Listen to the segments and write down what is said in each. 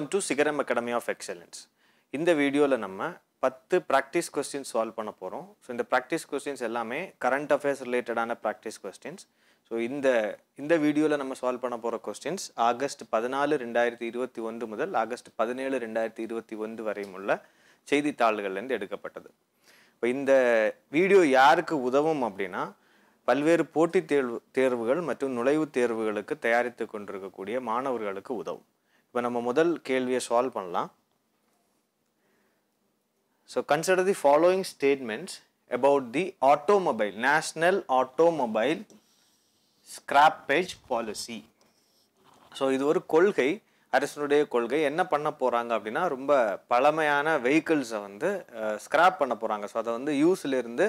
Welcome to Sigaram academy of excellence இந்த வீடியோவில் நம்ம பத்து ப்ராக்டிஸ் கொஸ்டின்ஸ் சால்வ் பண்ண போகிறோம் ஸோ இந்த ப்ராக்டிஸ் கொஸ்டின்ஸ் எல்லாமே கரண்ட் அஃபேர்ஸ் ரிலேட்டடான ப்ராக்டிஸ் கொஸ்டின்ஸ் ஸோ இந்த இந்த வீடியோவில் நம்ம சால்வ் பண்ண போகிற கொஸ்டின்ஸ் ஆகஸ்ட் பதினாலு ரெண்டாயிரத்தி இருபத்தி ஒன்று முதல் ஆகஸ்ட் பதினேழு ரெண்டாயிரத்தி இருபத்தி ஒன்று வரையும் உள்ள செய்தித்தாள்கள்லேருந்து எடுக்கப்பட்டது இப்போ இந்த வீடியோ யாருக்கு உதவும் அப்படின்னா பல்வேறு போட்டித் தேர்வு தேர்வுகள் மற்றும் நுழைவுத் தேர்வுகளுக்கு தயாரித்து கொண்டிருக்கக்கூடிய மாணவர்களுக்கு உதவும் இப்போ நம்ம முதல் கேள்வியை சால்வ் பண்ணலாம் so consider the following statements about the automobile national automobile scrappage policy so இது ஒரு கொள்கை அரசனுடைய கொள்கை என்ன பண்ண போகிறாங்க அப்படின்னா ரொம்ப பழமையான வெஹிக்கிள்ஸை வந்து ஸ்க்ராப் பண்ண போகிறாங்க ஸோ அதை வந்து யூஸ்லேருந்து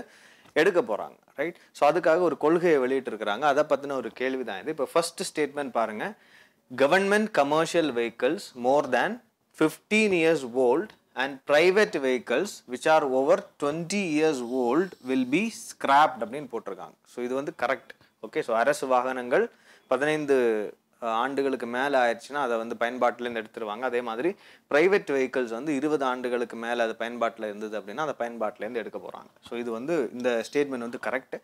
எடுக்க போகிறாங்க ரைட் ஸோ அதுக்காக ஒரு கொள்கையை வெளியிட்டிருக்கிறாங்க அதை பற்றின ஒரு கேள்வி தான் இது இப்போ ஃபஸ்ட்டு ஸ்டேட்மெண்ட் பாருங்கள் government commercial vehicles more than 15 years old and private vehicles which are over 20 years old will be scrapped அப்படின்னு போட்டிருக்காங்க ஸோ இது வந்து கரெக்ட் ஓகே ஸோ அரசு வாகனங்கள் பதினைந்து ஆண்டுகளுக்கு மேலே ஆயிடுச்சுன்னா அதை வந்து பயன்பாட்டிலேருந்து எடுத்துருவாங்க அதே மாதிரி ப்ரைவேட் வெஹிக்கிள்ஸ் வந்து இருபது ஆண்டுகளுக்கு மேலே அது பயன்பாட்டில் இருந்தது அப்படின்னா அதை பயன்பாட்டிலேருந்து எடுக்க போகிறாங்க ஸோ இது வந்து இந்த ஸ்டேட்மெண்ட் வந்து கரெக்ட்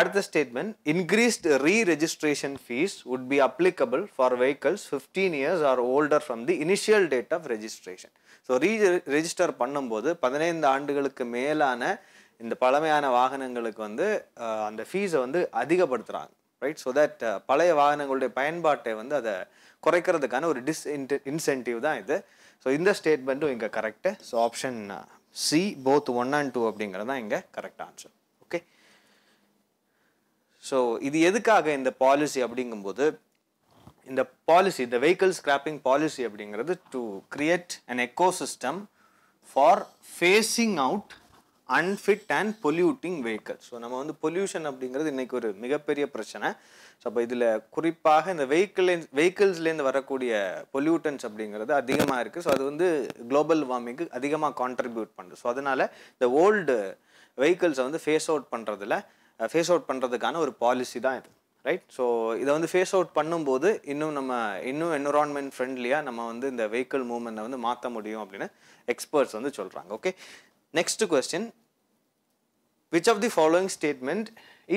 அடுத்த statement increased re registration fee would be applicable for vehicles fifteen years or older from the initial date of registration so re register பண்ணும்போது பதினைந்து ஆண்டுகளுக்கு மேலான இந்த பழமையான வாகனங்களுக்கு வந்து அந்த ஃபீஸை வந்து அதிகப்படுத்துகிறாங்க ரைட் ஸோ தட் பழைய வாகனங்களுடைய பயன்பாட்டை வந்து அதை குறைக்கிறதுக்கான ஒரு டிஸ் இன்சென்டிவ் தான் இது ஸோ இந்த ஸ்டேட்மெண்ட்டும் இங்கே correct so option C both one and two அப்படிங்கிறது தான் இங்கே கரெக்ட் ஆன்சர் ஓகே ஸோ இது எதுக்காக இந்த பாலிசி அப்படிங்கும்போது இந்த பாலிசி இந்த வெஹிக்கிள் ஸ்கிராப்பிங் பாலிசி அப்படிங்கிறது to create an ecosystem for phasing out unfit and polluting vehicle so நம்ம வந்து பொல்யூஷன் அப்படிங்கிறது இன்றைக்கி ஒரு மிகப்பெரிய பிரச்சனை ஸோ அப்போ இதில் குறிப்பாக இந்த வெஹிக்கிள் வெஹிக்கிள்ஸ்லேருந்து வரக்கூடிய பொல்யூட்டன்ஸ் அப்படிங்கிறது அதிகமாக இருக்குது ஸோ அது வந்து குளோபல் வார்மிங்க்கு அதிகமாக கான்ட்ரிபியூட் பண்ணுது ஸோ அதனால் இந்த ஓல்டு வெஹிக்கிள்ஸை வந்து ஃபேஸ் அவுட் பண்ணுறதுல ஃபேஸ் அவுட் பண்ணுறதுக்கான ஒரு பாலிசி தான் இது ரைட் ஸோ இதை வந்து ஃபேஸ் அவுட் பண்ணும்போது இன்னும் நம்ம இன்னும் என்விரான்மெண்ட் ஃப்ரெண்ட்லியாக நம்ம வந்து இந்த வெஹிக்கிள் மூவ்மெண்ட்டை வந்து மாற்ற முடியும் அப்படின்னு எக்ஸ்பர்ட்ஸ் வந்து சொல்கிறாங்க okay next question which of the following statement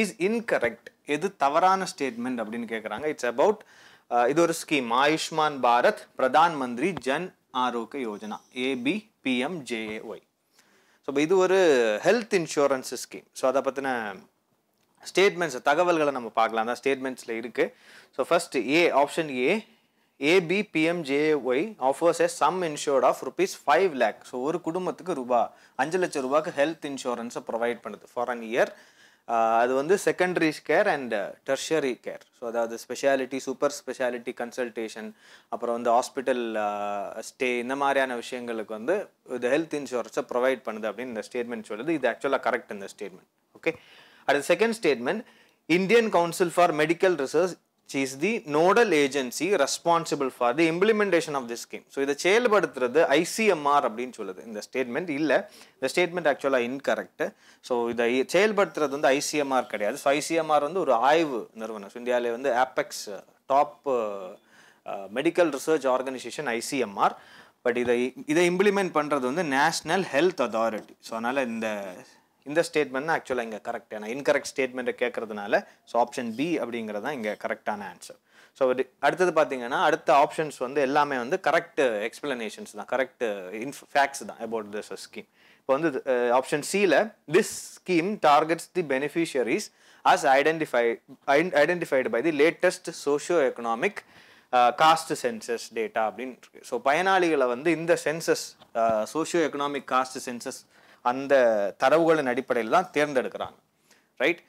is incorrect எது தவறான ஸ்டேட்மெண்ட் அப்படின்னு கேட்குறாங்க இட்ஸ் அபவுட் uh, இது ஒரு scheme Ayushman Bharat Pradhan Mantri Jan Arogya Yojana AB PM JAY so இது ஒரு ஹெல்த் இன்சூரன்ஸ் ஸ்கீம் ஸோ அதை பற்றின ஸ்டேட்மெண்ட்ஸ் தகவல்களை நம்ம பார்க்கலாம் தான் ஸ்டேட்மெண்ட்ஸில் இருக்குது so first A option A ABPMJAY offers a sum insured of rupees five lakh so ஒரு குடும்பத்துக்கு ரூபா அஞ்சு லட்சம் ரூபாய்க்கு ஹெல்த் இன்சூரன்ஸை ப்ரொவைட் பண்ணுது ஃபார் அன் இயர் அது வந்து secondary care and tertiary care so அதாவது ஸ்பெஷாலிட்டி சூப்பர் ஸ்பெஷாலிட்டி கன்சல்டேஷன் அப்புறம் வந்து ஹாஸ்பிட்டல் ஸ்டே இந்த மாதிரியான விஷயங்களுக்கு வந்து இது ஹெல்த் இன்சூரன்ஸை ப்ரொவைட் பண்ணுது அப்படின்னு இந்த ஸ்டேட்மெண்ட் சொல்லுது இது ஆக்சுவலாக கரெக்ட் இந்த ஸ்டேட்மெண்ட் ஓகே அடுத்த second statement Indian council for medical research she is the nodal agency responsible for the implementation of this scheme. So இதை செயல்படுத்துறது ஐசிஎம்ஆர் அப்படின்னு சொல்லுது இந்த ஸ்டேட்மெண்ட் இல்லை இந்த ஸ்டேட்மெண்ட் ஆக்சுவலாக இன்கரெக்ட் ஸோ இதை செயல்படுத்துறது வந்து ஐசிஎம்ஆர் கிடையாது ஸோ ஐசிஎம்ஆர் வந்து ஒரு ஆய்வு நிறுவனம் ஸோ இந்தியாவிலே வந்து apex top medical research organisation ICMR but இதை இதை இம்ப்ளிமெண்ட் பண்ணுறது வந்து நேஷ்னல் ஹெல்த் அதாரிட்டி ஸோ அதனால் இந்த இந்த ஸ்டேட்மெண்ட் ஆக்சுவலாக இங்கே கரெக்டான இன்கரெக்ட் ஸ்டேட்மெண்ட்டை கேட்குறதுனால ஸோ ஆப்ஷன் பி அப்படிங்கிறது தான் இங்கே கரெக்டான ஆன்சர் ஸோ அடுத்தது பார்த்தீங்கன்னா அடுத்த ஆப்ஷன்ஸ் வந்து எல்லாமே வந்து கரெக்ட் எக்ஸ்பிளனேஷன்ஸ் தான் கரெக்ட் இன்ஃப் ஃபேக்ட்ஸ் தான் அபவுட் திஸ் ஸ்கீம் இப்போ வந்து ஆப்ஷன் சியில் this scheme targets the beneficiaries as identify identified by the latest socio economic caste census data அப்படின்னு இருக்கு ஸோ பயனாளிகளை வந்து இந்த census socio economic caste census அந்த தரவுகளின் அடிப்படையில் தான் தேர்ந்தெடுக்கிறாங்க ரைட்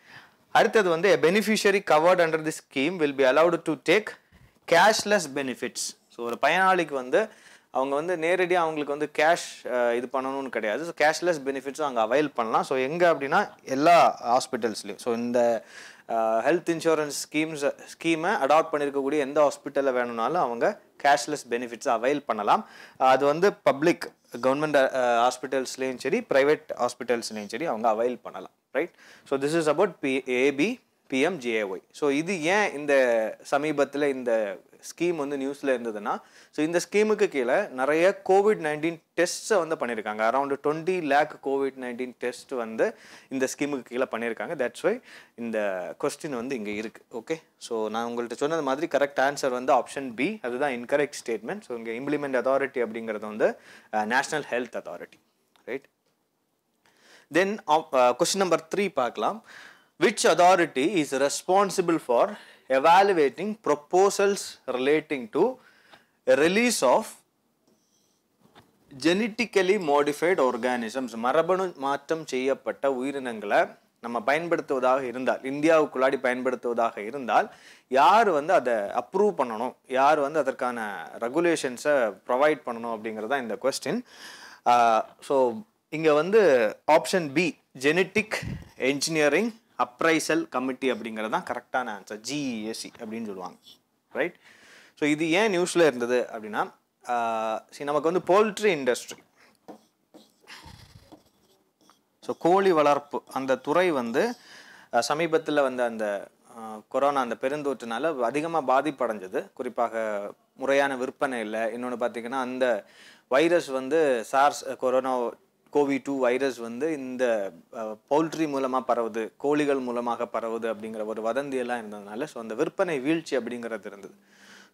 அடுத்தது வந்து beneficiary covered under the scheme will be allowed to take cashless benefits so ஒரு பயனாளிக்கு வந்து அவங்க வந்து நேரடியாக அவங்களுக்கு வந்து கேஷ் இது பண்ணணும்னு கிடையாது ஸோ கேஷ்லெஸ் பெனிஃபிட்ஸும் அங்கே அவைல் பண்ணலாம் ஸோ எங்கே அப்படின்னா எல்லா ஹாஸ்பிட்டல்ஸ்லேயும் ஸோ இந்த ஹெல்த் இன்சூரன்ஸ் ஸ்கீம்ஸ் ஸ்கீமை அடாப்ட் பண்ணியிருக்கக்கூடிய எந்த ஹாஸ்பிட்டலில் வேணும்னாலும் அவங்க கேஷ்லெஸ் பெனிஃபிட்ஸை அவைல் பண்ணலாம் அது வந்து பப்ளிக் கவர்மெண்ட் ஹாஸ்பிட்டல்ஸ்லேயும் சரி ப்ரைவேட் ஹாஸ்பிட்டல்ஸ்லேயும் சரி அவங்க அவைல் பண்ணலாம் right so this is about P AB PMJAY so இது ஏன் இந்த சமீபத்தில் இந்த ஸ்கீம் வந்து நியூஸில் இருந்ததுன்னா ஸோ இந்த ஸ்கீமுக்கு கீழே நிறைய கோவிட் நைன்டீன் டெஸ்ட்டை வந்து பண்ணியிருக்காங்க around twenty lakh covid nineteen test வந்து இந்த ஸ்கீமுக்கு கீழே பண்ணியிருக்காங்க தட்ஸ் வை இந்த கொஸ்டின் வந்து இங்கே இருக்குது ஓகே ஸோ நான் உங்கள்கிட்ட சொன்னது மாதிரி கரெக்ட் ஆன்சர் வந்து ஆப்ஷன் பி அதுதான் இன்கரெக்ட் ஸ்டேட்மெண்ட் ஸோ இங்கே இம்ப்ளிமெண்ட் அதாரிட்டி அப்படிங்கிறது வந்து national health authority right then question number three பார்க்கலாம் which authority is responsible for evaluating proposals relating to release of genetically modified organisms மரபணு மாற்றம் செய்யப்பட்ட உயிரினங்களை நம்ம பயன்படுத்துவதாக இருந்தால் இந்தியாவுக்குள்ளாடி பயன்படுத்துவதாக இருந்தால் யார் வந்து அதை அப்ரூவ் பண்ணணும் யார் வந்து அதற்கான ரெகுலேஷன்ஸை ப்ரொவைட் பண்ணணும் அப்படிங்கிறது தான் இந்த கொஸ்டின் ஸோ இங்கே வந்து option B genetic engineering appraisal committee அப்படிங்கிறது தான் கரெக்டான ஆன்சர் ஜிஇஎஸ்சி e அப்படின்னு சொல்லுவாங்க ரைட் ஸோ இது ஏன் நியூஸில் இருந்தது அப்படின்னா சரி நமக்கு வந்து போல்ட்ரி இண்டஸ்ட்ரி ஸோ கோழி வளர்ப்பு அந்த துறை வந்து சமீபத்தில் வந்து அந்த கொரோனா அந்த பெருந்தொற்றுனால அதிகமாக பாதிப்படைஞ்சது குறிப்பாக முறையான விற்பனை இல்லை இன்னொன்று பார்த்திங்கன்னா அந்த வைரஸ் வந்து SARS corona CoV two virus வந்து இந்த பவுல்ட்ரி மூலமாக பரவுது கோழிகள் மூலமாக பரவுது அப்படிங்கிற ஒரு வதந்தியெல்லாம் இருந்ததுனால ஸோ அந்த விற்பனை வீழ்ச்சி அப்படிங்கிறது இருந்தது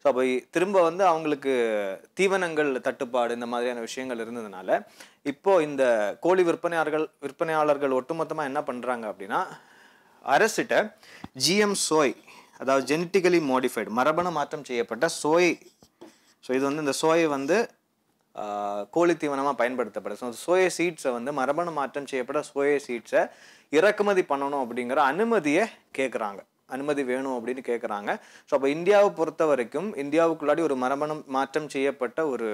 ஸோ அப்போ திரும்ப வந்து அவங்களுக்கு தீவனங்கள் தட்டுப்பாடு இந்த மாதிரியான விஷயங்கள் இருந்ததுனால இப்போது இந்த கோழி விற்பனையாளர்கள் விற்பனையாளர்கள் ஒட்டுமொத்தமாக என்ன பண்ணுறாங்க அப்படின்னா அரசிட்ட ஜிஎம் சோய் அதாவது ஜெனட்டிக்கலி மாடிஃபைடு மரபணு மாற்றம் செய்யப்பட்ட சோய் ஸோ இது வந்து இந்த சோயை வந்து கோழித்தீவனமாக பயன்படுத்தப்பட ஸோ சோய சீட்ஸை வந்து மரபணு மாற்றம் செய்யப்பட்ட சோய சீட்ஸை இறக்குமதி பண்ணணும் அப்படிங்கிற அனுமதியை கேட்குறாங்க அனுமதி வேணும் அப்படின்னு கேட்குறாங்க ஸோ அப்போ இந்தியாவை பொறுத்த வரைக்கும் இந்தியாவுக்குள்ளாடி ஒரு மரபணு மாற்றம் செய்யப்பட்ட ஒரு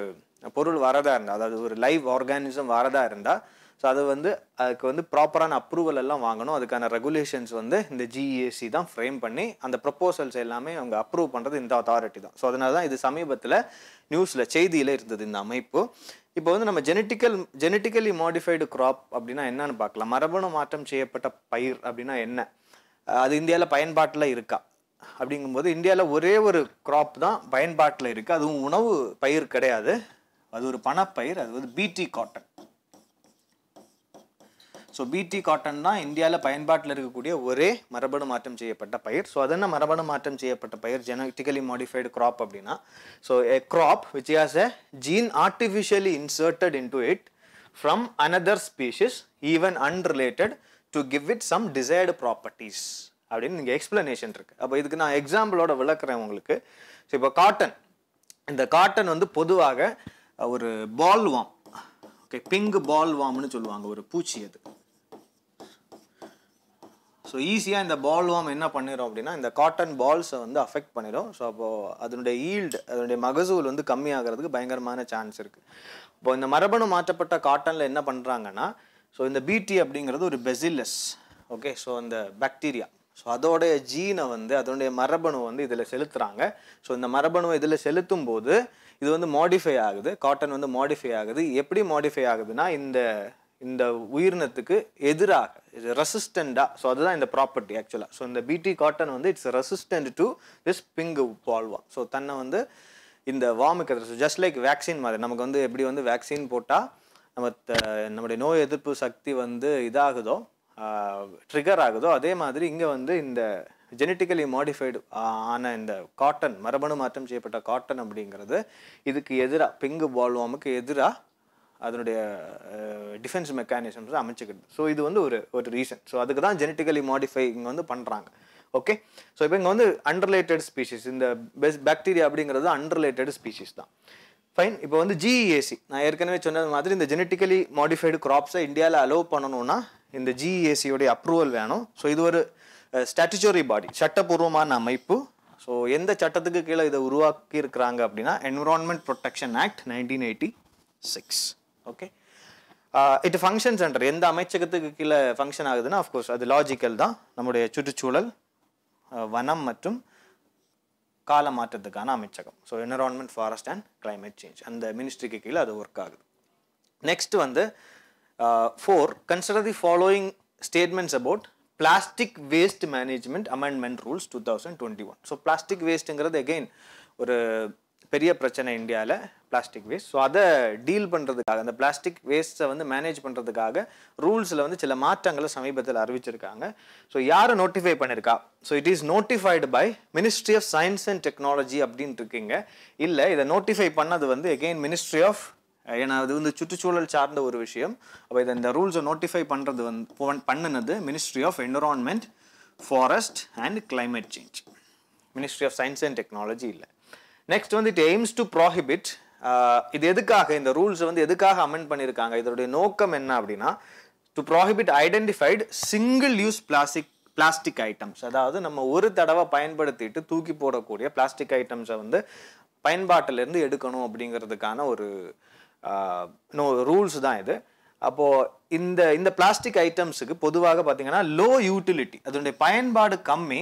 பொருள் வரதா இருந்தால் அதாவது ஒரு லைவ் ஆர்கானிசம் வரதா இருந்தால் ஸோ அது வந்து அதுக்கு வந்து ப்ராப்பரான அப்ரூவல் எல்லாம் வாங்கணும் அதுக்கான ரெகுலேஷன்ஸ் வந்து இந்த ஜிஏசி e தான் ஃப்ரேம் பண்ணி அந்த ப்ரப்போசல்ஸ் எல்லாமே அவங்க அப்ரூவ் பண்ணுறது இந்த அத்தாரிட்டி தான் ஸோ அதனால தான் இது சமீபத்தில் நியூஸில் செய்தியில் இருந்தது இந்த அமைப்பு இப்போ வந்து நம்ம ஜெனட்டிக்கல் ஜெனட்டிக்கலி மாடிஃபைடு க்ராப் அப்படின்னா என்னன்னு பார்க்கலாம் மரபணு மாற்றம் செய்யப்பட்ட பயிர் அப்படின்னா என்ன அது இந்தியாவில் பயன்பாட்டில் இருக்கா அப்படிங்கும்போது இந்தியாவில் ஒரே ஒரு க்ராப் தான் பயன்பாட்டில் இருக்குது அதுவும் உணவு பயிர் கிடையாது அது ஒரு பணப்பயிர் அது வந்து BT cotton so BT cotton தான் இந்தியாவில் பயன்பாட்டில் இருக்கக்கூடிய ஒரே மரபணு மாற்றம் செய்யப்பட்ட பயிர் ஸோ அதென்ன மரபணு மாற்றம் செய்யப்பட்ட பயிர் ஜெனட்டிக்கலி மாடிஃபைடு கிராப் அப்படின்னா so a crop which has a gene artificially inserted into it from another species even unrelated to give it some desired properties அப்படின்னு இங்கே எக்ஸ்பிளனேஷன் இருக்குது அப்போ இதுக்கு நான் எக்ஸாம்பிளோட விளக்குறேன் உங்களுக்கு ஸோ இப்போ காட்டன் இந்த காட்டன் வந்து பொதுவாக ஒரு பால் வாம் ஓகே பிங்க் பால் சொல்லுவாங்க ஒரு பூச்சி அது ஸோ ஈஸியாக இந்த பால் வார்ம் என்ன பண்ணிடும் அப்படின்னா இந்த காட்டன் பால்ஸை வந்து அஃபெக்ட் பண்ணிடும் ஸோ அப்போது அதனுடைய ஈல்டு அதனுடைய மகசூல் வந்து கம்மியாகிறதுக்கு பயங்கரமான சான்ஸ் இருக்குது இப்போ இந்த மரபணு மாற்றப்பட்ட காட்டனில் என்ன பண்ணுறாங்கன்னா ஸோ இந்த பிடி அப்படிங்கிறது ஒரு பெசில்லஸ் ஓகே ஸோ இந்த பாக்டீரியா ஸோ அதோடைய ஜீனை வந்து அதனுடைய மரபணு வந்து இதில் செலுத்துகிறாங்க ஸோ இந்த மரபணுவை இதில் செலுத்தும் போது இது வந்து மாடிஃபை ஆகுது காட்டன் வந்து மாடிஃபை ஆகுது எப்படி மாடிஃபை ஆகுதுன்னா இந்த இந்த உயிரினத்துக்கு எதிராக இது ரெசிஸ்டண்டாக ஸோ அதுதான் இந்த ப்ராப்பர்ட்டி ஆக்சுவலாக ஸோ இந்த பிடி காட்டன் வந்து it's resistant to this pink bollworm so தன்னை வந்து இந்த வாமிக்கிறது ஸோ ஜஸ்ட் லைக் வேக்சின் மாதிரி நமக்கு வந்து எப்படி வந்து வேக்சின் போட்டால் நம்ம நம்முடைய நோய் எதிர்ப்பு சக்தி வந்து இதாகுதோ ட்ரிகர் ஆகுதோ அதே மாதிரி இங்கே வந்து இந்த ஜெனட்டிக்கலி மாடிஃபைடு ஆன இந்த காட்டன் மரபணு மாற்றம் செய்யப்பட்ட காட்டன் அப்படிங்கிறது இதுக்கு எதிராக பிங்கு பால்வாமுக்கு எதிராக அதனுடைய டிஃபென்ஸ் மெக்கானிசம்ஸ் அமைச்சுக்கிடுது ஸோ இது வந்து ஒரு ஒரு ரீசன் ஸோ அதுக்கு தான் ஜெனட்டிக்கலி மாடிஃபை இங்கே வந்து பண்ணுறாங்க ஓகே ஸோ இப்போ இங்கே வந்து அன்ரிலேட்டட் ஸ்பீஷிஸ் இந்த பெஸ் பாக்டீரியா அப்படிங்கிறது அன்ரிலேட்டட் ஸ்பீஷிஸ் தான் ஃபைன் இப்போ வந்து ஜிஇஏசி e நான் ஏற்கனவே சொன்னது மாதிரி இந்த ஜெனட்டிக்கலி மாடிஃபைடு கிராப்ஸை இந்தியாவில் அலோவ் பண்ணணும்னா இந்த ஜிஇஏசியோடைய e அப்ரூவல் வேணும் ஸோ இது ஒரு ஸ்டாட்டுச்சோரி பாடி சட்டப்பூர்வமான அமைப்பு ஸோ எந்த சட்டத்துக்கு கீழே இதை உருவாக்கியிருக்கிறாங்க அப்படின்னா environment protection act nineteen eighty six okay it function centre எந்த அமைச்சகத்துக்கு கீழே ஃபங்க்ஷன் ஆகுதுன்னா அஃப்கோர்ஸ் அது லாஜிக்கல் தான் நம்முடைய சுற்றுச்சூழல் uh, வனம் மற்றும் கால மாற்றத்துக்கான அமைச்சகம் so environment forest and climate change அந்த மினிஸ்ட்ரிக்கு கீழே அது ஒர்க் ஆகுது நெக்ஸ்ட் வந்து four consider the following statements about plastic waste management amendment rules two thousand twenty one so plastic வேஸ்ட்டுங்கிறது அகெயின் ஒரு பெரிய பிரச்சனை இந்தியாவில் பிளாஸ்டிக் வேஸ்ட் ஸோ அதை டீல் பண்ணுறதுக்காக அந்த பிளாஸ்டிக் வேஸ்ட்டை வந்து மேனேஜ் பண்ணுறதுக்காக ரூல்ஸில் வந்து சில மாற்றங்களை சமீபத்தில் அறிவிச்சிருக்காங்க ஸோ யாரை நோட்டிஃபை பண்ணியிருக்கா so it is notified by ministry of science and technology அப்படின்ட்டு இருக்கீங்க இல்லை இதை நோட்டிஃபை பண்ணது வந்து எகெயின் மினிஸ்ட்ரி ஆஃப் ஏன்னா அது வந்து சுற்றுச்சூழல் சார்ந்த ஒரு விஷயம் அப்போ இதை இந்த ரூல்ஸை நோட்டிஃபை பண்ணுறது வந்து பண்ணினது ministry of environment forest and climate change ministry of science and technology இல்லை நெக்ஸ்ட் வந்து இட் எய்ம்ஸ் டு ப்ராஹிபிட் இது எதுக்காக இந்த ரூல்ஸ் வந்து எதுக்காக அமெண்ட் பண்ணியிருக்காங்க இதனுடைய நோக்கம் என்ன அப்படின்னா to prohibit identified single use plastic plastic items அதாவது நம்ம ஒரு தடவை பயன்படுத்திட்டு தூக்கி போடக்கூடிய பிளாஸ்டிக் ஐட்டம்ஸை வந்து பயன்பாட்டிலேருந்து எடுக்கணும் அப்படிங்கிறதுக்கான ஒரு நோ ரூல்ஸ் தான் இது அப்போது இந்த இந்த பிளாஸ்டிக் ஐட்டம்ஸுக்கு பொதுவாக பார்த்தீங்கன்னா லோ யூட்டிலிட்டி அதனுடைய பயன்பாடு கம்மி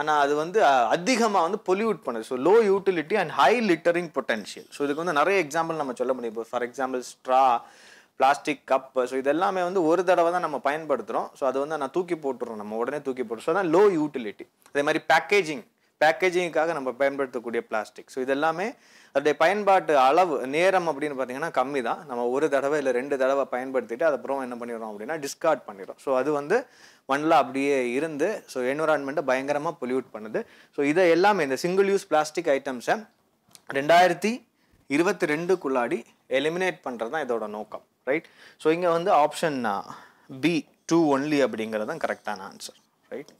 ஆனால் அது வந்து அதிகமாக வந்து பொல்யூட் பண்ணுது so low utility and high littering potential so இதுக்கு வந்து நிறைய எக்ஸாம்பிள் நம்ம சொல்ல முடியும் இப்போ for example straw plastic cup so இதெல்லாமே வந்து ஒரு தடவை தான் நம்ம பயன்படுத்துகிறோம் ஸோ அது வந்து நான் தூக்கி போட்டுருவோம் நம்ம உடனே தூக்கி போட்டு ஸோ அதான் லோ யூட்டிலிட்டி அதே மாதிரி பேக்கேஜிங் பேக்கேஜிங்காக நம்ம பயன்படுத்தக்கூடிய பிளாஸ்டிக் ஸோ இதெல்லாமே அதோடைய பயன்பாட்டு அளவு நேரம் அப்படின்னு பார்த்தீங்கன்னா கம்மி தான் நம்ம ஒரு தடவை இல்லை ரெண்டு தடவை பயன்படுத்திட்டு அதுக்கப்புறம் என்ன பண்ணிடுறோம் அப்படின்னா டிஸ்கார்ட் பண்ணிடுறோம் ஸோ அது வந்து மண்ணில் அப்படியே இருந்து ஸோ என்விரான்மெண்ட்டை பயங்கரமாக பொல்யூட் பண்ணுது ஸோ இதை எல்லாமே இந்த சிங்கிள் யூஸ் பிளாஸ்டிக் ஐட்டம்ஸை ரெண்டாயிரத்தி இருபத்தி ரெண்டுக்குள்ளாடி எலிமினேட் பண்ணுறது தான் இதோட நோக்கம் ரைட் ஸோ இங்கே வந்து ஆப்ஷன் பி டூ ஒன்லி அப்படிங்கிறது தான் கரெக்டான ஆன்சர் ரைட்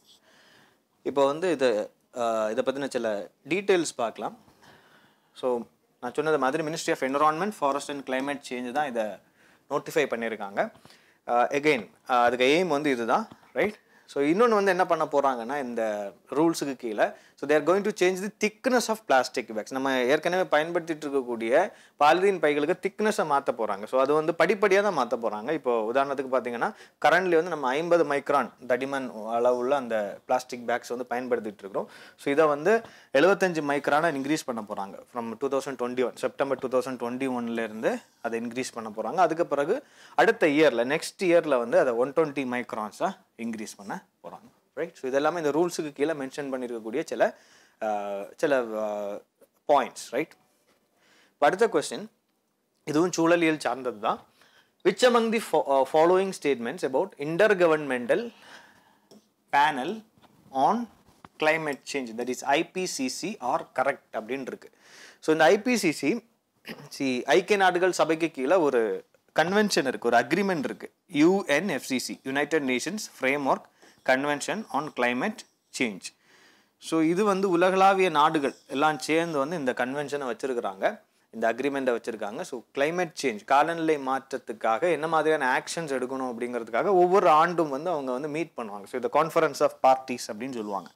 இப்போ வந்து இது இதை பற்றின சில டீட்டெயில்ஸ் பார்க்கலாம் ஸோ நான் சொன்னது மாதிரி ministry of environment forest and climate change தான் இதை நோட்டிஃபை பண்ணியிருக்காங்க எகெயின் uh, uh, அதுக்கு எய்ம் வந்து இதுதான் ரைட் ஸோ இன்னொன்று வந்து என்ன பண்ண போகிறாங்கன்னா இந்த ரூல்ஸுக்கு கீழே so they're going to change the thickness of plastic bags நம்ம ஏற்கனவே பயன்படுத்திட்டு இருக்கக்கூடிய பாலிதீன் பைகளுக்கு திக்னஸை மாற்ற போகிறாங்க ஸோ அது வந்து படிப்படியாக தான் மாற்ற போகிறாங்க இப்போ உதாரணத்துக்கு பார்த்தீங்கன்னா கரண்ட்லி வந்து நம்ம ஐம்பது மைக்ரான் தடிமன் அளவுள்ள அந்த பிளாஸ்டிக் பேக்ஸ் வந்து பயன்படுத்திட்டு இருக்கிறோம் ஸோ இதை வந்து எழுபத்தஞ்சு மைக்ரானை இன்க்ரீஸ் பண்ண போகிறாங்க from two thousand twenty one September two thousand twenty ஒன்லேருந்து அதை இன்க்ரீஸ் பண்ண போகிறாங்க அதுக்கு பிறகு அடுத்த இயரில் நெக்ஸ்ட் இயரில் வந்து அதை ஒன் டுவெண்ட்டி மைக்ரான்ஸாக இன்க்ரீஸ் பண்ண போகிறாங்க ரைட் ஸோ இதெல்லாமே இந்த ரூல்ஸுக்கு கீழே மென்ஷன் பண்ணியிருக்கக்கூடிய சில சில பாயிண்ட்ஸ் ரைட் அடுத்த கொஸ்டின் இதுவும் சூழலியல் சார்ந்தது தான் which among the following statements about intergovernmental panel on climate change that is IPCC are correct அப்படின்னு இருக்கு ஸோ இந்த ஐபிசிசி சி ஐக்கிய நாடுகள் சபைக்கு கீழே ஒரு கன்வென்ஷன் இருக்குது ஒரு அக்ரிமெண்ட் இருக்குது UNFCCC United Nations framework convention on climate change so இது வந்து உலகளாவிய நாடுகள் எல்லாம் சேர்ந்து வந்து இந்த கன்வென்ஷனை வச்சுருக்கிறாங்க இந்த அக்ரிமெண்ட்டை வச்சுருக்காங்க ஸோ கிளைமேட் சேஞ்ச் காலநிலை மாற்றத்துக்காக என்ன மாதிரியான ஆக்ஷன்ஸ் எடுக்கணும் அப்படிங்கிறதுக்காக ஒவ்வொரு ஆண்டும் வந்து அவங்க வந்து மீட் பண்ணுவாங்க ஸோ இந்த கான்ஃபரன்ஸ் ஆஃப் பார்ட்டிஸ் அப்படின்னு சொல்லுவாங்க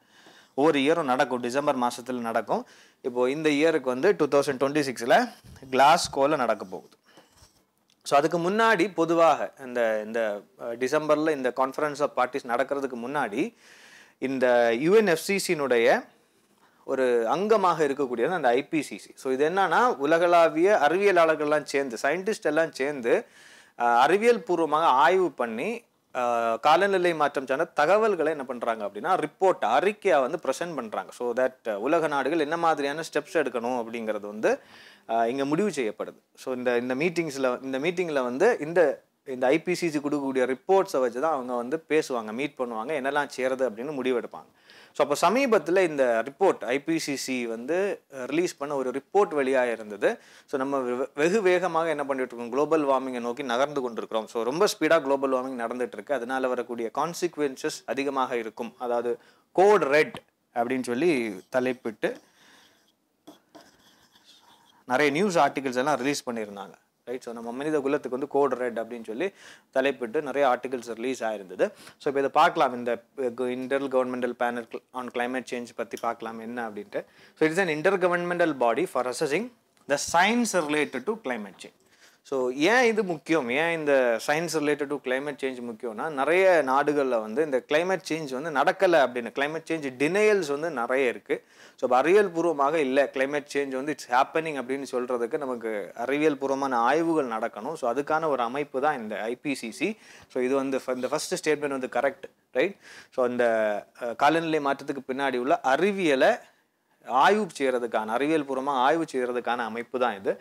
ஒவ்வொரு இயரும் நடக்கும் டிசம்பர் மாதத்தில் நடக்கும் இப்போது இந்த இயருக்கு வந்து டூ தௌசண்ட் டுவெண்ட்டி சிக்ஸில் கிளாஸ்கோவில் நடக்க போகுது ஸோ அதுக்கு முன்னாடி பொதுவாக இந்த இந்த டிசம்பரில் இந்த கான்ஃபரன்ஸ் ஆஃப் பார்ட்டிஸ் நடக்கிறதுக்கு முன்னாடி இந்த யுஎன்எஃப்சிசினுடைய ஒரு அங்கமாக இருக்கக்கூடியது அந்த ஐபிசிசி ஸோ இது என்னன்னா உலகளாவிய அறிவியலாளர்கள்லாம் சேர்ந்து சயின்டிஸ்ட் எல்லாம் சேர்ந்து அறிவியல் பூர்வமாக ஆய்வு பண்ணி காலநிலை மாற்றம் சார்ந்த தகவல்களை என்ன பண்ணுறாங்க அப்படின்னா ரிப்போர்ட் அறிக்கையாக வந்து ப்ரெசென்ட் பண்ணுறாங்க ஸோ தட் உலக நாடுகள் என்ன மாதிரியான ஸ்டெப்ஸ் எடுக்கணும் அப்படிங்கிறது வந்து இங்கே முடிவு செய்யப்படுது ஸோ இந்த இந்த மீட்டிங்ஸில் இந்த மீட்டிங்கில் வந்து இந்த இந்த ஐபிசிசி கொடுக்கக்கூடிய ரிப்போர்ட்ஸை வச்சு தான் அவங்க வந்து பேசுவாங்க மீட் பண்ணுவாங்க என்னெல்லாம் சேருது அப்படின்னு முடிவெடுப்பாங்க ஸோ அப்போ சமீபத்தில் இந்த ரிப்போர்ட் ஐபிசிசி வந்து ரிலீஸ் பண்ண ஒரு ரிப்போர்ட் வெளியாக இருந்தது ஸோ நம்ம வெகு வேகமாக என்ன பண்ணிட்டு இருக்கோம் குளோபல் வார்மிங்கை நோக்கி நகர்ந்து கொண்டிருக்கிறோம் ஸோ ரொம்ப ஸ்பீடாக குளோபல் வார்மிங் நடந்துட்டு இருக்கு அதனால வரக்கூடிய கான்சிக்வன்சஸ் அதிகமாக இருக்கும் அதாவது கோட் ரெட் அப்படின்னு சொல்லி தலைப்பிட்டு நிறைய நியூஸ் ஆர்டிகல்ஸ் எல்லாம் ரிலீஸ் பண்ணியிருந்தாங்க ரைட் ஸோ நம்ம மனித குலத்துக்கு வந்து கோட் ரெட் அப்படின்னு சொல்லி தலைப்பிட்டு நிறைய ஆர்டிகல்ஸ் ரிலீஸ் ஆயிருந்தது ஸோ இப்போ இதை பார்க்கலாம் இந்த intergovernmental panel on climate change பற்றி பார்க்கலாம் என்ன அப்படின்ட்டு so it's an intergovernmental body for assessing the science related to climate change so ஏன் இது முக்கியம் ஏன் இந்த science related to climate change முக்கியம்னா நிறைய நாடுகளில் வந்து இந்த கிளைமேட் சேஞ்ச் வந்து நடக்கலை அப்படின்னு கிளைமேட் சேஞ்ச் டினையல்ஸ் வந்து நிறைய இருக்குது ஸோ அறிவியல் பூர்வமாக இல்லை கிளைமேட் சேஞ்ச் வந்து இட்ஸ் ஹேப்பனிங் அப்படின்னு சொல்கிறதுக்கு நமக்கு அறிவியல் பூர்வமான ஆய்வுகள் நடக்கணும் ஸோ அதுக்கான ஒரு அமைப்பு தான் இந்த ஐபிசிசி ஸோ இது வந்து இந்த ஃபஸ்ட் ஸ்டேட்மெண்ட் வந்து கரெக்ட் ரைட் ஸோ அந்த காலநிலை மாற்றத்துக்கு பின்னாடி உள்ள அறிவியலை ஆய்வு செய்கிறதுக்கான அறிவியல் பூர்வமாக ஆய்வு செய்கிறதுக்கான அமைப்பு தான் இது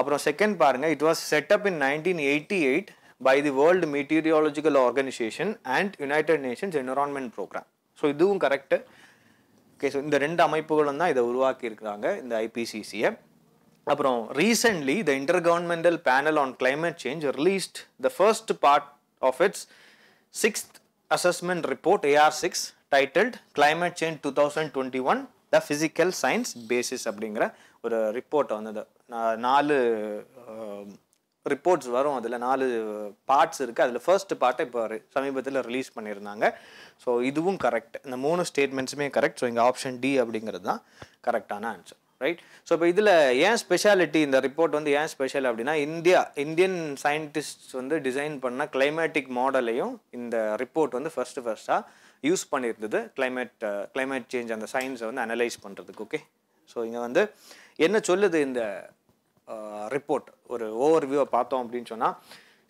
அப்புறம் செகண்ட் பாருங்கள் it was set up in nineteen eighty eight by the world meteorological organisation and United Nations environment programme so இதுவும் கரெக்டு ஓகே ஸோ இந்த ரெண்டு அமைப்புகளும் தான் இதை உருவாக்கி இருக்கிறாங்க இந்த ஐபிசிசியை அப்புறம் recently the intergovernmental panel on climate change released the first part of its sixth assessment report AR six titled climate change two thousand twenty one the physical science basis அப்படிங்கிற ஒரு ரிப்போர்ட் வந்தது நாலு reports வரும் அதில் நாலு parts இருக்குது அதில் first பார்ட்டை இப்போ சமீபத்தில் ரிலீஸ் பண்ணியிருந்தாங்க ஸோ இதுவும் கரெக்ட் இந்த மூணு ஸ்டேட்மெண்ட்ஸுமே கரெக்ட் ஸோ இங்கே ஆப்ஷன் டி அப்படிங்கிறது தான் கரெக்டான ஆன்சர் ரைட் ஸோ இப்போ இதில் ஏன் ஸ்பெஷாலிட்டி இந்த ரிப்போர்ட் வந்து ஏன் ஸ்பெஷல் அப்படின்னா இந்தியா இந்தியன் சயின்டிஸ்ட் வந்து டிசைன் பண்ண கிளைமேட்டிக் மாடலையும் இந்த ரிப்போர்ட் வந்து ஃபஸ்ட்டு ஃபஸ்ட்டாக யூஸ் பண்ணியிருந்தது கிளைமேட் கிளைமேட் சேஞ்ச் அந்த சயின்ஸை வந்து அனலைஸ் பண்ணுறதுக்கு ஓகே ஸோ இங்கே வந்து என்ன சொல்லுது இந்த ரிப்போர்ட் uh, ஒரு ஓவர் வியூவை பார்த்தோம் அப்படின்னு சொன்னால்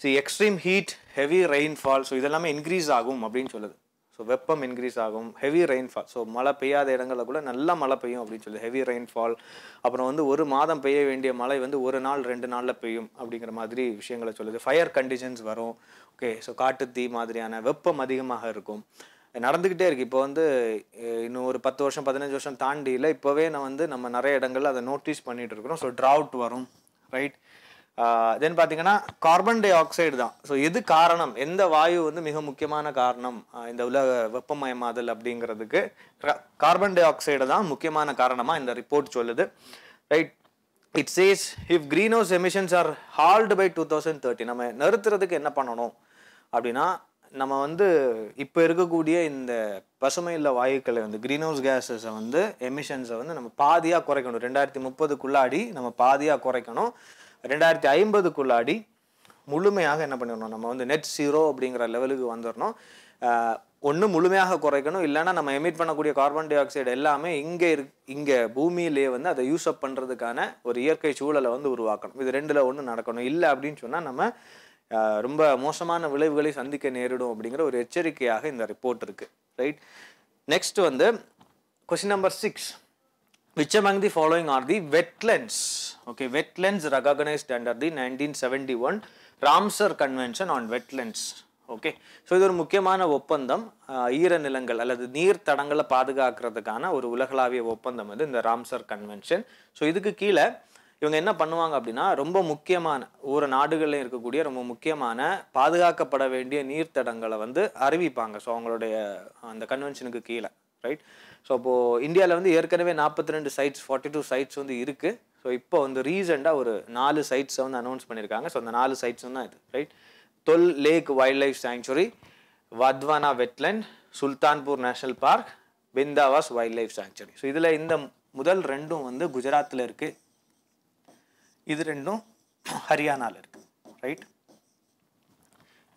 C extreme heat heavy rainfall so இதெல்லாமே இன்க்ரீஸ் ஆகும் அப்படின்னு சொல்லுது ஸோ வெப்பம் இன்க்ரீஸ் ஆகும் ஹெவி ரெயின்ஃபால் ஸோ மழை பெய்யாத இடங்களில் கூட நல்லா மழை பெய்யும் அப்படின்னு சொல்லுது ஹெவி ரெயின்ஃபால் அப்புறம் வந்து ஒரு மாதம் பெய்ய வேண்டிய மழை வந்து ஒரு நாள் ரெண்டு நாளில் பெய்யும் அப்படிங்கிற மாதிரி விஷயங்களை சொல்லுது ஃபயர் கண்டிஷன்ஸ் வரும் ஓகே ஸோ காட்டு தீ மாதிரியான வெப்பம் அதிகமாக இருக்கும் நடந்துக்கிட்டே இருக்குது இப்போ வந்து இன்னும் ஒரு பத்து வருஷம் பதினஞ்சு வருஷம் தாண்டி இல்லை இப்போவே நான் வந்து நம்ம நிறைய இடங்களில் அதை நோட்டீஸ் பண்ணிகிட்டு இருக்கிறோம் ஸோ ட்ராவுட் வரும் ரைட் தென் பார்த்தீங்கன்னா கார்பன் டை ஆக்சைடு தான் ஸோ எது காரணம் எந்த வாயு வந்து மிக முக்கியமான காரணம் இந்த உலக வெப்பமயமாதல் அப்படிங்கிறதுக்கு கார்பன் டை ஆக்சைடு தான் முக்கியமான காரணமாக இந்த ரிப்போர்ட் சொல்லுது right it says if greenhouse emissions are halted by two thousand thirty நம்ம நிறுத்துறதுக்கு என்ன பண்ணணும் அப்படின்னா நம்ம வந்து இப்போ இருக்கக்கூடிய இந்த பசுமையில்ல வாயுக்களை வந்து க்ரீன் ஹவுஸ் கேஸஸை வந்து எமிஷன்ஸை வந்து நம்ம பாதியாக குறைக்கணும் ரெண்டாயிரத்தி முப்பதுக்குள்ளாடி நம்ம பாதியாக குறைக்கணும் ரெண்டாயிரத்தி ஐம்பதுக்குள்ளாடி முழுமையாக என்ன பண்ணிடணும் நம்ம வந்து நெட் ஜீரோ அப்படிங்கிற லெவலுக்கு வந்துடணும் ஒன்று முழுமையாக குறைக்கணும் இல்லைனா நம்ம எமிட் பண்ணக்கூடிய கார்பன் டை ஆக்சைடு எல்லாமே இங்கே இரு இங்கே பூமியிலேயே வந்து அதை யூஸ் அப் பண்ணுறதுக்கான ஒரு இயற்கை சூழலை வந்து உருவாக்கணும் இது ரெண்டில் ஒன்று நடக்கணும் இல்லை அப்படின்னு சொன்னால் நம்ம ரொம்ப மோசமான விளைவுகளை சந்திக்க நேரிடும் அப்படிங்கிற ஒரு எச்சரிக்கையாக இந்த ரிப்போர்ட் இருக்குது ரைட் நெக்ஸ்ட் வந்து question number six the following are the are okay wetlands recognised under the nineteen seventy one Ramsar convention on wetlands okay so இது ஒரு முக்கியமான ஒப்பந்தம் ஈர நிலங்கள் அல்லது நீர் தடங்களை பாதுகாக்கிறதுக்கான ஒரு உலகளாவிய ஒப்பந்தம் வந்து இந்த ராம்சர் கன்வென்ஷன் ஸோ இதுக்கு கீழே இவங்க என்ன பண்ணுவாங்க அப்படின்னா ரொம்ப முக்கியமான ஒவ்வொரு நாடுகள்லையும் இருக்கக்கூடிய ரொம்ப முக்கியமான பாதுகாக்கப்பட வேண்டிய நீர்த்தடங்களை வந்து அறிவிப்பாங்க ஸோ அவங்களுடைய அந்த கன்வென்ஷனுக்கு கீழே ரைட் ஸோ அப்போது இந்தியாவில் வந்து ஏற்கனவே நாற்பத்தி ரெண்டு சைட்ஸ் ஃபார்ட்டி டூ சைட்ஸ் வந்து இருக்குது ஸோ இப்போ வந்து ரீசெண்டாக ஒரு நாலு சைட்ஸை வந்து அனௌன்ஸ் பண்ணியிருக்காங்க ஸோ அந்த நாலு சைட்ஸ் தான் இது right Thol lake wildlife sanctuary Wadhwana wetland Sultanpur national park Bhindawas wildlife sanctuary so இதில் இந்த முதல் ரெண்டும் வந்து குஜராத்தில் இருக்குது இது ரெண்டும் ஹரியானாவில் இருக்குது ரைட்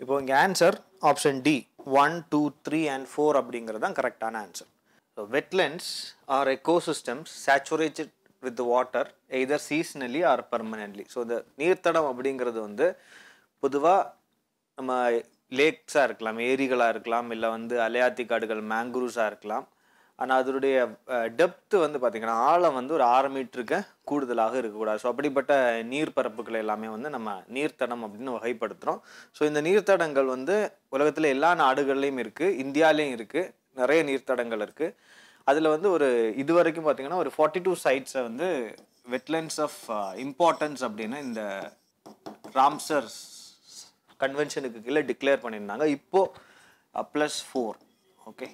இப்போ இங்கே answer option D one two three and four அப்படிங்கிறது தான் கரெக்டான answer so wetlands are ecosystems saturated with water either seasonally or permanently so இந்த நீர்த்தடம் அப்படிங்கிறது வந்து பொதுவாக நம்ம லேக்ஸாக இருக்கலாம் ஏரிகளாக இருக்கலாம் இல்லை வந்து அலையாத்தி காடுகள் மேங்க்ரூவ்ஸாக இருக்கலாம் ஆனால் அதனுடைய டெப்த்து வந்து பார்த்திங்கன்னா ஆழம் வந்து ஒரு ஆறு மீட்டருக்கு கூடுதலாக இருக்கக்கூடாது ஸோ அப்படிப்பட்ட நீர்ப்பரப்புகள் எல்லாமே வந்து நம்ம நீர்த்தடம் அப்படின்னு வகைப்படுத்துகிறோம் ஸோ இந்த நீர்த்தடங்கள் வந்து உலகத்தில் எல்லா நாடுகள்லேயும் இருக்குது இந்தியாலேயும் இருக்குது நிறைய நீர்த்தடங்கள் இருக்குது அதில் வந்து ஒரு இது வரைக்கும் பார்த்திங்கன்னா ஒரு ஃபார்ட்டி டூ சைட்ஸை வந்து வெட்லண்ட்ஸ் ஆஃப் இம்பார்ட்டன்ஸ் அப்படின்னு இந்த ராம்சர் கன்வென்ஷனுக்கு கீழே டிக்ளேர் பண்ணியிருந்தாங்க இப்போது ப்ளஸ் ஃபோர் ஓகே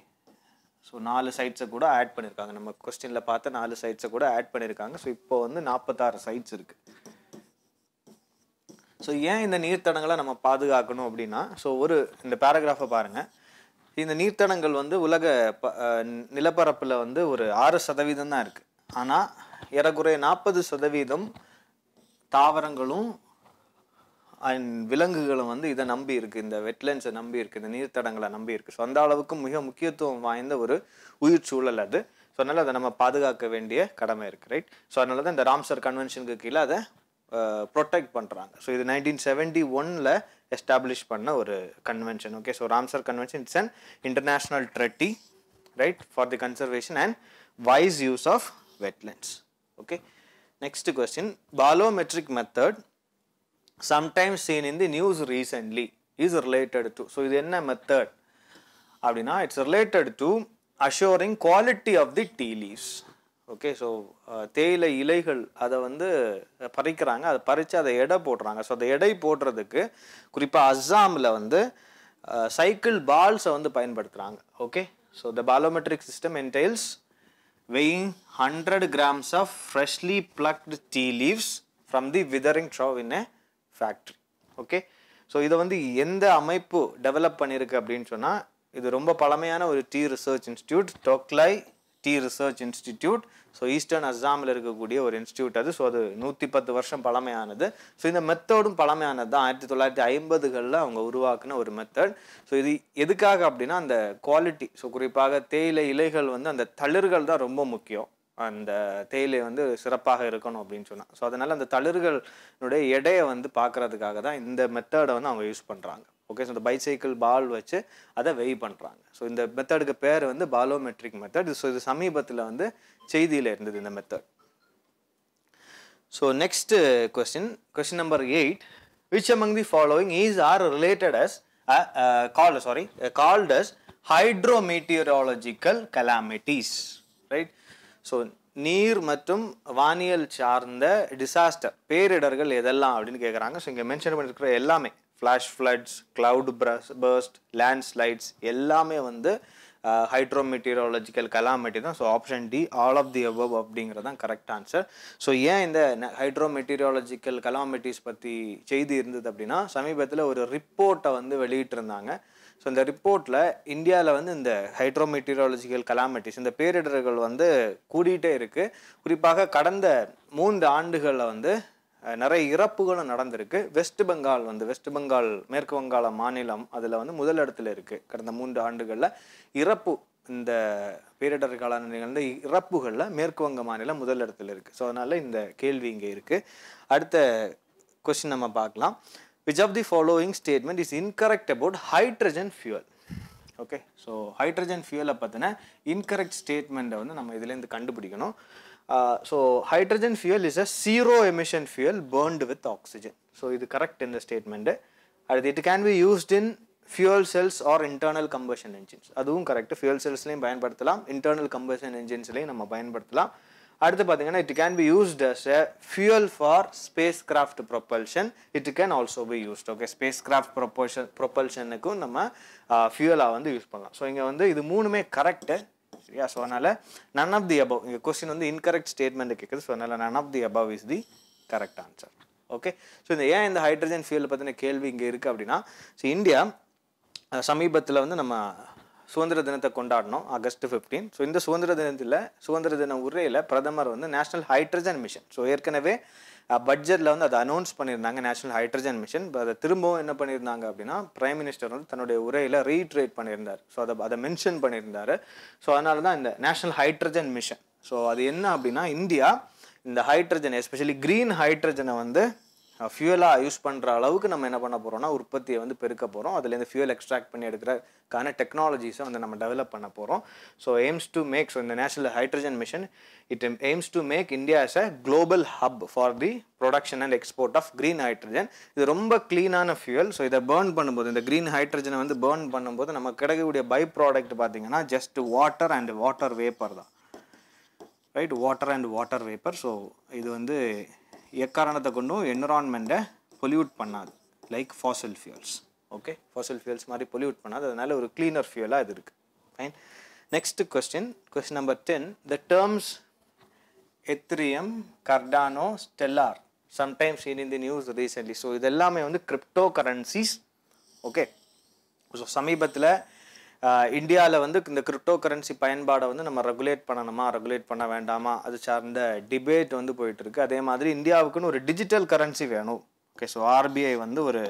ஸோ நாலு சைட்ஸை கூட ஆட் பண்ணியிருக்காங்க நம்ம கொஸ்டினில் பார்த்த நாலு சைட்ஸை கூட ஆட் பண்ணியிருக்காங்க ஸோ இப்போ வந்து நாற்பத்தாறு சைட்ஸ் இருக்குது ஸோ ஏன் இந்த நீர்த்தடங்களை நம்ம பாதுகாக்கணும் அப்படின்னா ஸோ ஒரு இந்த பேராகிராஃபை பாருங்கள் இந்த நீர்த்தடங்கள் வந்து உலக ப நிலப்பரப்பில் வந்து ஒரு ஆறு சதவீதம் தான் இருக்குது ஆனால் ஏறக்குறைய நாற்பது சதவீதம் தாவரங்களும் அண்ட் விலங்குகளும் வந்து இதை நம்பி இருக்குது இந்த வெட்லேண்ட்ஸை நம்பி இருக்குது இந்த நீர்த்தடங்களை நம்பி இருக்குது ஸோ அந்த அளவுக்கு மிக முக்கியத்துவம் வாய்ந்த ஒரு உயிர் சூழல் அது ஸோ அதனால் அதை நம்ம பாதுகாக்க வேண்டிய கடமை இருக்குது ரைட் ஸோ அதனால தான் இந்த ராம்சர் கன்வென்ஷனுக்கு கீழே அதை ப்ரொடெக்ட் பண்ணுறாங்க ஸோ இது நைன்டீன் செவன்டி ஒனில் எஸ்டாப்ளிஷ் பண்ண ஒரு convention okay so Ramsar convention it's an international treaty right for the conservation and wise use of wetlands okay next question ballometric method sometimes seen in the news recently is related to so இது என்ன method அப்படின்னா it's related to assuring quality of the tea leaves okay so தேயிலை இலைகள் அதை வந்து பறிக்கிறாங்க அதை பறித்து அதை எடை போடுறாங்க ஸோ அந்த எடை போடுறதுக்கு குறிப்பாக அஸ்ஸாமில் வந்து சைக்கிள் பால்ஸை வந்து பயன்படுத்துகிறாங்க okay so the ballometric system entails weighing hundred grams of freshly plucked tea leaves from the withering show in a factory okay so இதை வந்து எந்த அமைப்பு டெவலப் பண்ணியிருக்கு அப்படின்னு சொன்னால் இது ரொம்ப பழமையான ஒரு tea research institute Tocklai tea research institute so eastern அஸ்ஸாமில் இருக்கக்கூடிய ஒரு இன்ஸ்டியூட் அது ஸோ அது நூற்றி பத்து வருஷம் பழமையானது ஸோ இந்த மெத்தடும் பழமையானது தான் ஆயிரத்தி தொள்ளாயிரத்தி ஐம்பதுகளில் அவங்க உருவாக்குன ஒரு மெத்தட் ஸோ இது எதுக்காக அப்படின்னா அந்த குவாலிட்டி ஸோ குறிப்பாக தேயிலை இலைகள் வந்து அந்த தளிர்கள் தான் ரொம்ப முக்கியம் அந்த தேயிலை வந்து சிறப்பாக இருக்கணும் அப்படின்னு சொன்னால் ஸோ அதனால் அந்த தளிர்களுடைய எடையை வந்து பார்க்குறதுக்காக தான் இந்த மெத்தடை வந்து அவங்க யூஸ் பண்ணுறாங்க ஓகே ஸோ இந்த பைசைக்கிள் பால் வச்சு அதை வெய் பண்ணுறாங்க ஸோ இந்த மெத்தடுக்கு பேர் வந்து பாலோமெட்ரிக் மெத்தட் ஸோ இது சமீபத்தில் வந்து செய்தியில் இருந்தது இந்த method so next question question number eight which among the following is are related as call sorry called as calamities right so நீர் மற்றும் வானியல் சார்ந்த டிசாஸ்டர் பேரிடர்கள் எதெல்லாம் அப்படின்னு கேட்குறாங்க ஸோ இங்கே மென்ஷன் பண்ணியிருக்கிற எல்லாமே flash floods cloud press burst landslides எல்லாமே வந்து ஹைட்ரோ மெட்டீரியாலஜிக்கல் கலாமெட்டி தான் ஸோ option D all of the above அப்படிங்கிறது தான் கரெக்ட் ஆன்சர் ஸோ ஏன் இந்த ஹைட்ரோ மெட்டீரியாலஜிக்கல் கலாமிட்டிஸ் பற்றி செய்தி இருந்தது அப்படின்னா சமீபத்தில் ஒரு ரிப்போர்ட்டை வந்து வெளியிட்டிருந்தாங்க ஸோ இந்த ரிப்போர்ட்டில் இந்தியாவில் வந்து இந்த ஹைட்ரோ மெட்டீரியாலஜிக்கல் கலாமிட்டிஸ் இந்த பேரிடர்கள் வந்து கூடிகிட்டே இருக்குது குறிப்பாக கடந்த மூன்று ஆண்டுகளில் வந்து நிறைய இறப்புகளும் நடந்திருக்கு வெஸ்ட் பெங்கால் வந்து வெஸ்ட் பெங்கால் மேற்கு வங்காள மாநிலம் அதில் வந்து முதல் இடத்துல இருக்குது கடந்த மூன்று ஆண்டுகளில் இறப்பு இந்த பேரிடர் கால நிகழ்ந்த இறப்புகளில் மேற்கு வங்க மாநிலம் இடத்துல இருக்குது ஸோ அதனால் இந்த கேள்வி இங்கே இருக்குது அடுத்த கொஷின் நம்ம பார்க்கலாம் which of the following statement is incorrect about hydrogen fuel okay so hydrogen ஃபியூலை பார்த்தினா இன்கரெக்ட் ஸ்டேட்மெண்ட்டை வந்து நம்ம இதுலேருந்து கண்டுபிடிக்கணும் so hydrogen fuel is a zero emission fuel burned with oxygen so இது கரெக்ட் இந்த ஸ்டேட்மெண்ட்டு அடுத்து it can be used in fuel cells or internal combustion engines அதுவும் கரெக்ட் ஃபியூல் செல்ஸ்லையும் பயன்படுத்தலாம் இன்டர்னல் கம்பஷன் என்ஜின்ஸ்லையும் நம்ம பயன்படுத்தலாம் அடுத்து பார்த்தீங்கன்னா it can be used as a fuel for spacecraft propulsion it can also be used okay spacecraft propulsion ப்ரொப்பல்ஷனுக்கும் நம்ம ஃபியூலாக uh, வந்து யூஸ் பண்ணலாம் ஸோ இங்கே வந்து இது மூணுமே கரெக்டு சரியா ஸோ அதனால் நன் ஆஃப் தி அபவ் இங்கே கொஸ்டின் வந்து இன்கரெக்ட் ஸ்டேட்மெண்ட் கேட்குது ஸோ அதனால் none of the above is the correct answer okay so இந்த ஏன் இந்த ஹைட்ரஜன் ஃபியூல் பற்றின கேள்வி இங்கே இருக்குது அப்படின்னா ஸோ இந்தியா சமீபத்தில் வந்து நம்ம சுதந்திர தினத்தை கொண்டாடணும் ஆகஸ்ட் ஃபிஃப்டீன் ஸோ இந்த சுதந்திர தினத்தில் சுதந்திர தின உரையில் பிரதமர் வந்து நேஷனல் ஹைட்ரஜன் மிஷன் ஸோ ஏற்கனவே பட்ஜெட்டில் வந்து அதை அனௌன்ஸ் பண்ணியிருந்தாங்க நேஷனல் ஹைட்ரஜன் மிஷன் அதை திரும்பவும் என்ன பண்ணியிருந்தாங்க அப்படின்னா பிரைம் மினிஸ்டர் வந்து தன்னுடைய உரையில் ரீட்ரேட் பண்ணியிருந்தார் ஸோ அதை அதை மென்ஷன் பண்ணியிருந்தார் ஸோ அதனால தான் இந்த நேஷனல் ஹைட்ரஜன் மிஷன் ஸோ அது என்ன அப்படின்னா இந்தியா இந்த ஹைட்ரஜன் எஸ்பெஷலி க்ரீன் ஹைட்ரஜனை வந்து ஃபியூலாக யூஸ் பண்ணுற அளவுக்கு நம்ம என்ன பண்ண போகிறோம்னா உற்பத்தியை வந்து பெருக்க போகிறோம் அதுலேருந்து ஃபியூல் எக்ஸ்ட்ராக்ட் பண்ணி எடுக்கிறதுக்கான டெக்னாலஜிஸை வந்து நம்ம டெவலப் பண்ண போகிறோம் so aims to make so இந்த national hydrogen mission it aims to make India as a global hub for the production and export of green hydrogen இது ரொம்ப க்ளீனான ஃபியூல் ஸோ இதை பேர்ன் பண்ணும்போது இந்த க்ரீன் ஹைட்ரஜனை வந்து பேர்ன் பண்ணும்போது நம்ம கிடைக்கக்கூடிய பை ப்ராடக்ட் பார்த்திங்கன்னா just water and water vapour தான் right water and water vapour so இது வந்து எக்காரணத்தை கொண்டும் என்விரான்மெண்ட்டை பொல்யூட் பண்ணாது like Fasal fuels okay fossil fuels மாதிரி பொல்யூட் பண்ணாது அதனால் ஒரு க்ளீனர் ஃபியூலாக இது இருக்குது fine next question question number ten the terms Ethereum Cardano Stellar sometimes in in the news recently so இது எல்லாமே வந்து கிரிப்டோ கரன்சிஸ் ஓகே ஸோ சமீபத்தில் இந்தியாவில் வந்து இந்த கிரிப்டோ கரன்சி பயன்பாடை வந்து நம்ம ரெகுலேட் பண்ணணுமா ரெகுலேட் பண்ண வேண்டாமா அது சார்ந்த டிபேட் வந்து போயிட்டுருக்கு அதே மாதிரி இந்தியாவுக்குன்னு ஒரு டிஜிட்டல் கரன்சி வேணும் ஓகே ஸோ ஆர்பிஐ வந்து ஒரு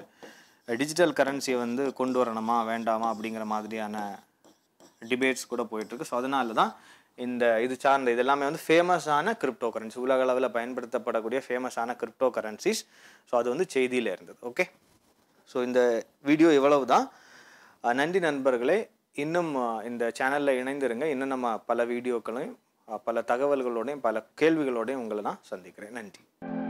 டிஜிட்டல் கரன்சியை வந்து கொண்டு வரணுமா வேண்டாமா அப்படிங்கிற மாதிரியான டிபேட்ஸ் கூட போயிட்டுருக்கு ஸோ அதனால தான் இந்த இது சார்ந்த இது எல்லாமே வந்து ஃபேமஸான கிரிப்டோ கரன்சி உலக அளவில் பயன்படுத்தப்படக்கூடிய ஃபேமஸான கிரிப்டோ கரன்சிஸ் ஸோ அது வந்து செய்தியில் இருந்தது ஓகே ஸோ இந்த வீடியோ இவ்வளவு தான் நன்றி நண்பர்களே இன்னும் இந்த சேனலில் இணைந்திருங்க இன்னும் நம்ம பல வீடியோக்களையும் பல தகவல்களோடையும் பல கேள்விகளோடையும் உங்களை நான் சந்திக்கிறேன் நன்றி